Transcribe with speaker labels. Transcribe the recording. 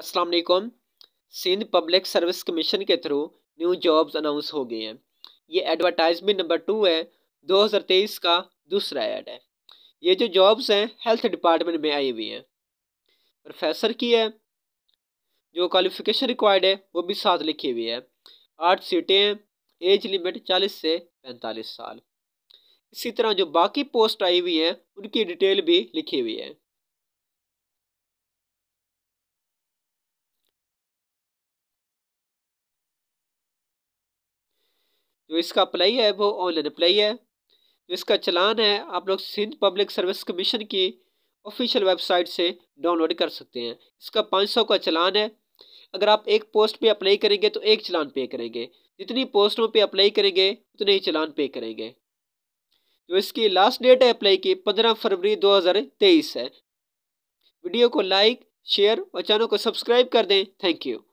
Speaker 1: Aslam Sindh public service commission के through new jobs announce हो गई हैं ये एडवर्टाइजमेंट नंबर टू है 2023 का दूसरा ऐड है ये जो जॉब्स हैं हेल्थ डिपार्टमेंट में आई हुई हैं प्रोफेसर की है जो क्वालिफिकेशन रिक्वायर्ड है वो भी साथ लिखी हुई है आठ सीटें हैं एज लिमिट चालीस से पैंतालीस साल इसी तरह जो बाकी पोस्ट आई हुई हैं उनकी डिटेल भी लिखी हुई है जो इसका अप्लाई है वो ऑनलाइन अप्लाई है जो इसका चलान है आप लोग सिंध पब्लिक सर्विस कमीशन की ऑफिशियल वेबसाइट से डाउनलोड कर सकते हैं इसका पाँच सौ का चलान है अगर आप एक पोस्ट पे अप्लाई करेंगे तो एक चलान पे करेंगे जितनी पोस्टों पे अप्लाई करेंगे उतने ही चलान पे करेंगे जो इसकी लास्ट डेट है अप्लाई की पंद्रह फरवरी दो हज़ार तेईस है वीडियो को लाइक शेयर और चैनल को सब्सक्राइब कर दें थैंक यू